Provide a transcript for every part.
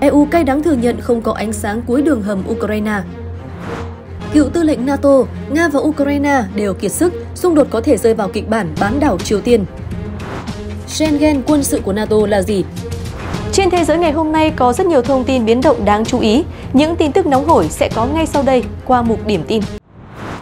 EU cay đắng thừa nhận không có ánh sáng cuối đường hầm Ukraine. Cựu tư lệnh NATO, Nga và Ukraine đều kiệt sức, xung đột có thể rơi vào kịch bản bán đảo Triều Tiên. Schengen quân sự của NATO là gì? Trên thế giới ngày hôm nay có rất nhiều thông tin biến động đáng chú ý. Những tin tức nóng hổi sẽ có ngay sau đây qua mục điểm tin.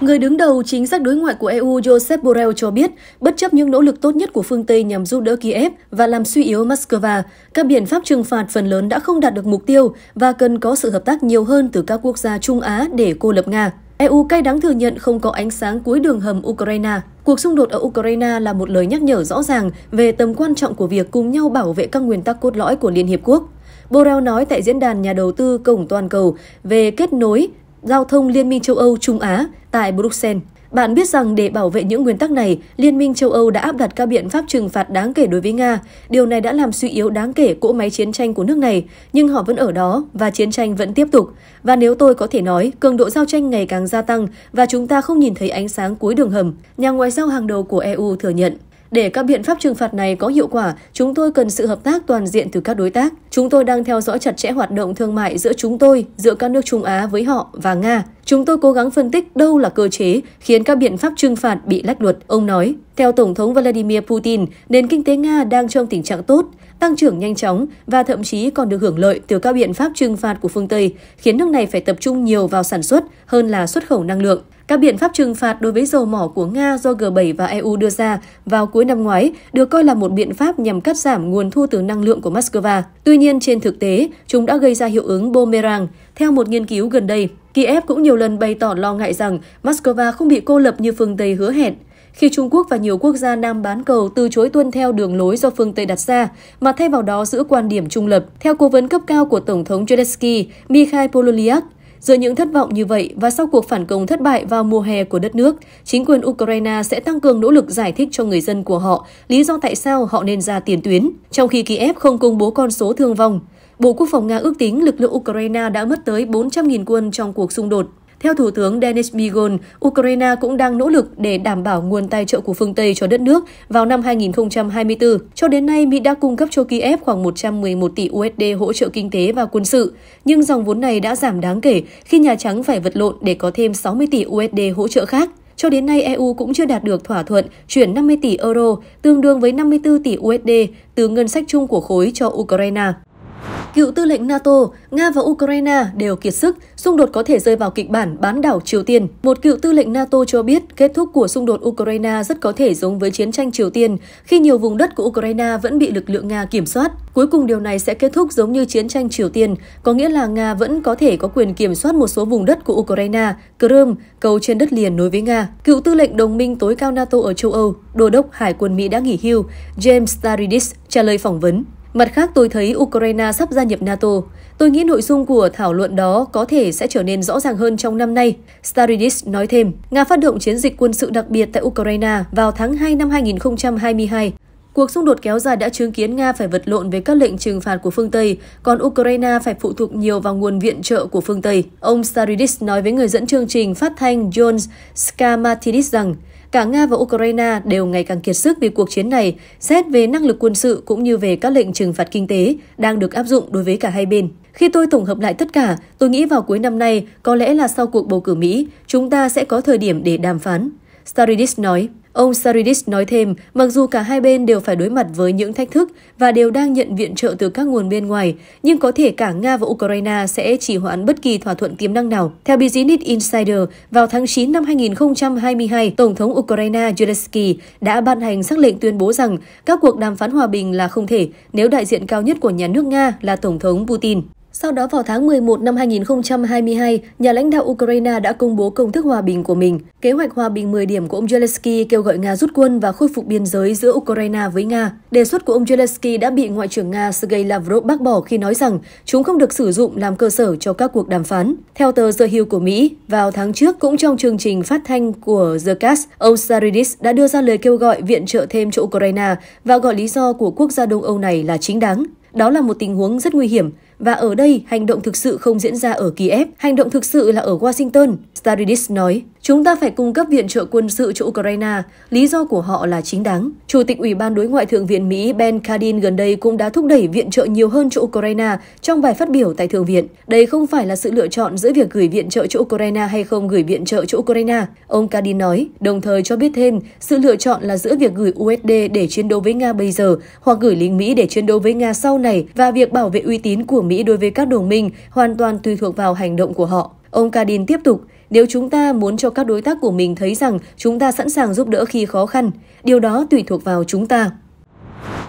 Người đứng đầu chính sách đối ngoại của EU Josep Borrell cho biết, bất chấp những nỗ lực tốt nhất của phương Tây nhằm giúp đỡ Kiev và làm suy yếu Moscow, các biện pháp trừng phạt phần lớn đã không đạt được mục tiêu và cần có sự hợp tác nhiều hơn từ các quốc gia Trung Á để cô lập Nga. EU cay đắng thừa nhận không có ánh sáng cuối đường hầm Ukraine. Cuộc xung đột ở Ukraine là một lời nhắc nhở rõ ràng về tầm quan trọng của việc cùng nhau bảo vệ các nguyên tắc cốt lõi của Liên Hiệp Quốc. Borrell nói tại diễn đàn nhà đầu tư cổng toàn cầu về kết nối giao thông Liên minh châu Âu Trung Á tại Bruxelles. Bạn biết rằng để bảo vệ những nguyên tắc này, Liên minh châu Âu đã áp đặt các biện pháp trừng phạt đáng kể đối với Nga. Điều này đã làm suy yếu đáng kể cỗ máy chiến tranh của nước này, nhưng họ vẫn ở đó và chiến tranh vẫn tiếp tục. Và nếu tôi có thể nói, cường độ giao tranh ngày càng gia tăng và chúng ta không nhìn thấy ánh sáng cuối đường hầm, nhà ngoại giao hàng đầu của EU thừa nhận. Để các biện pháp trừng phạt này có hiệu quả, chúng tôi cần sự hợp tác toàn diện từ các đối tác. Chúng tôi đang theo dõi chặt chẽ hoạt động thương mại giữa chúng tôi, giữa các nước Trung Á với họ và Nga. Chúng tôi cố gắng phân tích đâu là cơ chế khiến các biện pháp trừng phạt bị lách luật, ông nói. Theo Tổng thống Vladimir Putin, nền kinh tế Nga đang trong tình trạng tốt, tăng trưởng nhanh chóng và thậm chí còn được hưởng lợi từ các biện pháp trừng phạt của phương Tây, khiến nước này phải tập trung nhiều vào sản xuất hơn là xuất khẩu năng lượng. Các biện pháp trừng phạt đối với dầu mỏ của Nga do G7 và EU đưa ra vào cuối năm ngoái được coi là một biện pháp nhằm cắt giảm nguồn thu từ năng lượng của Moscow. Tuy nhiên, trên thực tế, chúng đã gây ra hiệu ứng boomerang. Theo một nghiên cứu gần đây, Kiev cũng nhiều lần bày tỏ lo ngại rằng Moscow không bị cô lập như phương Tây hứa hẹn. Khi Trung Quốc và nhiều quốc gia Nam bán cầu từ chối tuân theo đường lối do phương Tây đặt ra, mà thay vào đó giữ quan điểm trung lập. Theo cố vấn cấp cao của Tổng thống Zelensky, Mikhail Pololyak, Giữa những thất vọng như vậy và sau cuộc phản công thất bại vào mùa hè của đất nước, chính quyền Ukraine sẽ tăng cường nỗ lực giải thích cho người dân của họ lý do tại sao họ nên ra tiền tuyến, trong khi Kiev không công bố con số thương vong. Bộ Quốc phòng Nga ước tính lực lượng Ukraine đã mất tới 400.000 quân trong cuộc xung đột. Theo Thủ tướng Denis Bigon, Ukraine cũng đang nỗ lực để đảm bảo nguồn tài trợ của phương Tây cho đất nước vào năm 2024. Cho đến nay, Mỹ đã cung cấp cho Kiev khoảng 111 tỷ USD hỗ trợ kinh tế và quân sự, nhưng dòng vốn này đã giảm đáng kể khi Nhà Trắng phải vật lộn để có thêm 60 tỷ USD hỗ trợ khác. Cho đến nay, EU cũng chưa đạt được thỏa thuận chuyển 50 tỷ euro, tương đương với 54 tỷ USD, từ ngân sách chung của khối cho Ukraine. Cựu tư lệnh NATO, Nga và Ukraine đều kiệt sức, xung đột có thể rơi vào kịch bản bán đảo Triều Tiên. Một cựu tư lệnh NATO cho biết kết thúc của xung đột Ukraine rất có thể giống với chiến tranh Triều Tiên, khi nhiều vùng đất của Ukraine vẫn bị lực lượng Nga kiểm soát. Cuối cùng điều này sẽ kết thúc giống như chiến tranh Triều Tiên, có nghĩa là Nga vẫn có thể có quyền kiểm soát một số vùng đất của Ukraine, Crimea, cầu trên đất liền nối với Nga. Cựu tư lệnh đồng minh tối cao NATO ở châu Âu, đô đốc Hải quân Mỹ đã nghỉ hưu, James Stavridis trả lời phỏng vấn. Mặt khác, tôi thấy Ukraine sắp gia nhập NATO. Tôi nghĩ nội dung của thảo luận đó có thể sẽ trở nên rõ ràng hơn trong năm nay. Staridis nói thêm, Nga phát động chiến dịch quân sự đặc biệt tại Ukraine vào tháng 2 năm 2022. Cuộc xung đột kéo dài đã chứng kiến Nga phải vật lộn với các lệnh trừng phạt của phương Tây, còn Ukraine phải phụ thuộc nhiều vào nguồn viện trợ của phương Tây. Ông Staridis nói với người dẫn chương trình phát thanh Jones Skamatidis rằng, Cả Nga và Ukraine đều ngày càng kiệt sức vì cuộc chiến này, xét về năng lực quân sự cũng như về các lệnh trừng phạt kinh tế đang được áp dụng đối với cả hai bên. Khi tôi tổng hợp lại tất cả, tôi nghĩ vào cuối năm nay, có lẽ là sau cuộc bầu cử Mỹ, chúng ta sẽ có thời điểm để đàm phán. Staridis nói, Ông Saridis nói thêm, mặc dù cả hai bên đều phải đối mặt với những thách thức và đều đang nhận viện trợ từ các nguồn bên ngoài, nhưng có thể cả Nga và Ukraine sẽ chỉ hoãn bất kỳ thỏa thuận tiềm năng nào. Theo Business Insider, vào tháng 9 năm 2022, Tổng thống Ukraine Zelensky đã ban hành sắc lệnh tuyên bố rằng các cuộc đàm phán hòa bình là không thể nếu đại diện cao nhất của nhà nước Nga là Tổng thống Putin. Sau đó vào tháng 11 năm 2022, nhà lãnh đạo Ukraine đã công bố công thức hòa bình của mình. Kế hoạch hòa bình 10 điểm của ông Zelensky kêu gọi Nga rút quân và khôi phục biên giới giữa Ukraine với Nga. Đề xuất của ông Zelensky đã bị Ngoại trưởng Nga Sergei Lavrov bác bỏ khi nói rằng chúng không được sử dụng làm cơ sở cho các cuộc đàm phán. Theo tờ The Hill của Mỹ, vào tháng trước cũng trong chương trình phát thanh của The Cast, ông Saridis đã đưa ra lời kêu gọi viện trợ thêm cho Ukraine và gọi lý do của quốc gia Đông Âu này là chính đáng. Đó là một tình huống rất nguy hiểm và ở đây, hành động thực sự không diễn ra ở Kiev, hành động thực sự là ở Washington. Stavridis nói, chúng ta phải cung cấp viện trợ quân sự cho Ukraine, lý do của họ là chính đáng. Chủ tịch Ủy ban Đối ngoại Thượng viện Mỹ Ben Cardin gần đây cũng đã thúc đẩy viện trợ nhiều hơn cho Ukraine trong bài phát biểu tại Thượng viện. Đây không phải là sự lựa chọn giữa việc gửi viện trợ cho Ukraine hay không gửi viện trợ cho Ukraine, ông Cardin nói, đồng thời cho biết thêm sự lựa chọn là giữa việc gửi USD để chiến đấu với Nga bây giờ hoặc gửi lính Mỹ để chiến đấu với Nga sau này và việc bảo vệ uy tín của Mỹ đối với các đồng minh hoàn toàn tùy thuộc vào hành động của họ. Ông Cardin tiếp tục, nếu chúng ta muốn cho các đối tác của mình thấy rằng chúng ta sẵn sàng giúp đỡ khi khó khăn, điều đó tùy thuộc vào chúng ta.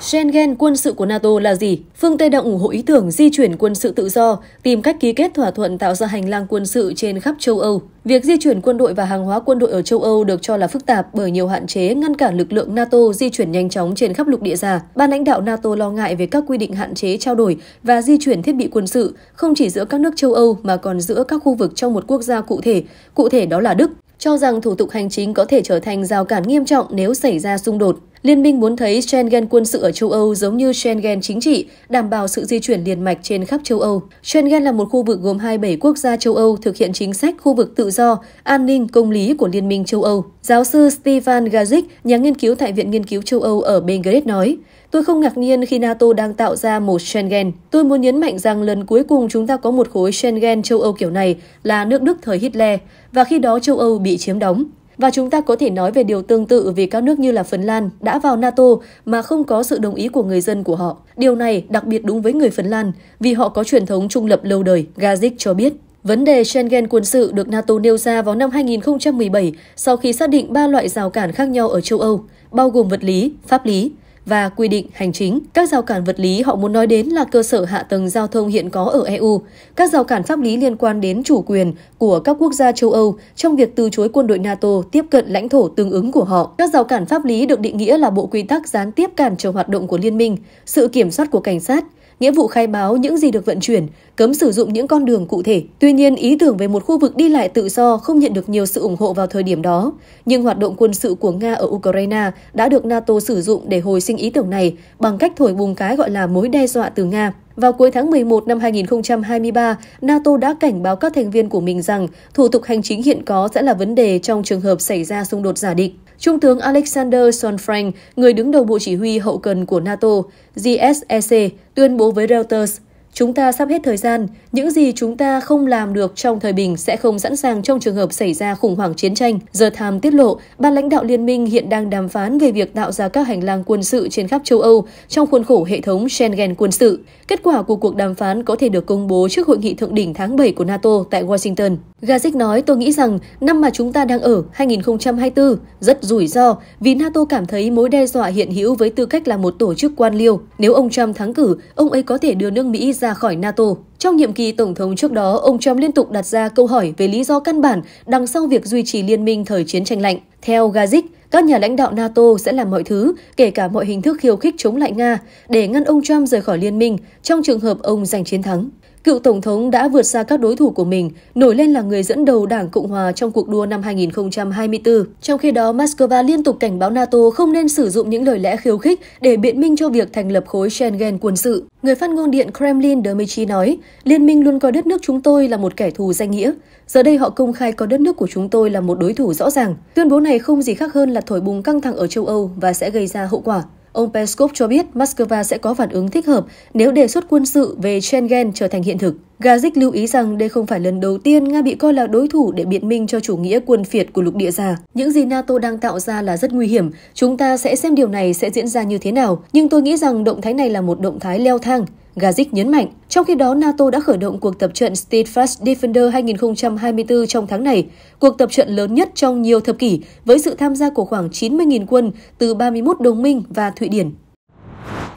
Schengen quân sự của NATO là gì? Phương Tây đang ủng hộ ý tưởng di chuyển quân sự tự do, tìm cách ký kết thỏa thuận tạo ra hành lang quân sự trên khắp châu Âu. Việc di chuyển quân đội và hàng hóa quân đội ở châu Âu được cho là phức tạp bởi nhiều hạn chế ngăn cản lực lượng NATO di chuyển nhanh chóng trên khắp lục địa già. Ban lãnh đạo NATO lo ngại về các quy định hạn chế trao đổi và di chuyển thiết bị quân sự, không chỉ giữa các nước châu Âu mà còn giữa các khu vực trong một quốc gia cụ thể, cụ thể đó là Đức cho rằng thủ tục hành chính có thể trở thành rào cản nghiêm trọng nếu xảy ra xung đột. Liên minh muốn thấy Schengen quân sự ở châu Âu giống như Schengen chính trị, đảm bảo sự di chuyển liền mạch trên khắp châu Âu. Schengen là một khu vực gồm 27 quốc gia châu Âu thực hiện chính sách khu vực tự do, an ninh, công lý của Liên minh châu Âu. Giáo sư Stefan Gazik, nhà nghiên cứu tại Viện Nghiên cứu châu Âu ở Belgrade nói, Tôi không ngạc nhiên khi NATO đang tạo ra một Schengen. Tôi muốn nhấn mạnh rằng lần cuối cùng chúng ta có một khối Schengen châu Âu kiểu này là nước Đức thời Hitler, và khi đó châu Âu bị chiếm đóng. Và chúng ta có thể nói về điều tương tự vì các nước như là Phần Lan đã vào NATO mà không có sự đồng ý của người dân của họ. Điều này đặc biệt đúng với người Phần Lan vì họ có truyền thống trung lập lâu đời, Gazic cho biết. Vấn đề Schengen quân sự được NATO nêu ra vào năm 2017 sau khi xác định ba loại rào cản khác nhau ở châu Âu, bao gồm vật lý, pháp lý và quy định hành chính. Các rào cản vật lý họ muốn nói đến là cơ sở hạ tầng giao thông hiện có ở EU, các rào cản pháp lý liên quan đến chủ quyền của các quốc gia châu Âu trong việc từ chối quân đội NATO tiếp cận lãnh thổ tương ứng của họ. Các rào cản pháp lý được định nghĩa là bộ quy tắc gián tiếp cản trở hoạt động của liên minh, sự kiểm soát của cảnh sát, nghĩa vụ khai báo những gì được vận chuyển, cấm sử dụng những con đường cụ thể. Tuy nhiên, ý tưởng về một khu vực đi lại tự do không nhận được nhiều sự ủng hộ vào thời điểm đó. Nhưng hoạt động quân sự của Nga ở Ukraine đã được NATO sử dụng để hồi sinh ý tưởng này bằng cách thổi bùng cái gọi là mối đe dọa từ Nga. Vào cuối tháng 11 năm 2023, NATO đã cảnh báo các thành viên của mình rằng thủ tục hành chính hiện có sẽ là vấn đề trong trường hợp xảy ra xung đột giả định. Trung tướng Alexander Solfrank, người đứng đầu Bộ Chỉ huy Hậu cần của NATO, GSEC, tuyên bố với Reuters Chúng ta sắp hết thời gian, những gì chúng ta không làm được trong thời bình sẽ không sẵn sàng trong trường hợp xảy ra khủng hoảng chiến tranh. Giờ Tham tiết lộ, ban lãnh đạo liên minh hiện đang đàm phán về việc tạo ra các hành lang quân sự trên khắp châu Âu trong khuôn khổ hệ thống Schengen quân sự. Kết quả của cuộc đàm phán có thể được công bố trước hội nghị thượng đỉnh tháng 7 của NATO tại Washington. Gazik nói, tôi nghĩ rằng năm mà chúng ta đang ở, 2024, rất rủi ro vì NATO cảm thấy mối đe dọa hiện hữu với tư cách là một tổ chức quan liêu. Nếu ông Trump thắng cử, ông ấy có thể đưa nước Mỹ ra ra khỏi NATO. Trong nhiệm kỳ tổng thống trước đó, ông Trump liên tục đặt ra câu hỏi về lý do căn bản đằng sau việc duy trì liên minh thời chiến tranh lạnh. Theo Gazik, các nhà lãnh đạo NATO sẽ làm mọi thứ, kể cả mọi hình thức khiêu khích chống lại Nga, để ngăn ông Trump rời khỏi liên minh trong trường hợp ông giành chiến thắng. Cựu Tổng thống đã vượt xa các đối thủ của mình, nổi lên là người dẫn đầu Đảng Cộng Hòa trong cuộc đua năm 2024. Trong khi đó, Moscow liên tục cảnh báo NATO không nên sử dụng những lời lẽ khiêu khích để biện minh cho việc thành lập khối Schengen quân sự. Người phát ngôn điện Kremlin Dmitry nói, Liên minh luôn coi đất nước chúng tôi là một kẻ thù danh nghĩa. Giờ đây họ công khai coi đất nước của chúng tôi là một đối thủ rõ ràng. Tuyên bố này không gì khác hơn là thổi bùng căng thẳng ở châu Âu và sẽ gây ra hậu quả. Ông Peskov cho biết Moscow sẽ có phản ứng thích hợp nếu đề xuất quân sự về Schengen trở thành hiện thực. Gazic lưu ý rằng đây không phải lần đầu tiên Nga bị coi là đối thủ để biện minh cho chủ nghĩa quân phiệt của lục địa già. Những gì NATO đang tạo ra là rất nguy hiểm. Chúng ta sẽ xem điều này sẽ diễn ra như thế nào. Nhưng tôi nghĩ rằng động thái này là một động thái leo thang. Gazic nhấn mạnh. Trong khi đó, NATO đã khởi động cuộc tập trận Steadfast Defender 2024 trong tháng này, cuộc tập trận lớn nhất trong nhiều thập kỷ với sự tham gia của khoảng 90.000 quân từ 31 đồng minh và Thụy Điển.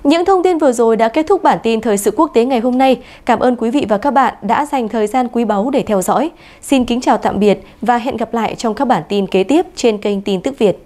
Những thông tin vừa rồi đã kết thúc bản tin thời sự quốc tế ngày hôm nay. Cảm ơn quý vị và các bạn đã dành thời gian quý báu để theo dõi. Xin kính chào tạm biệt và hẹn gặp lại trong các bản tin kế tiếp trên kênh Tin tức Việt.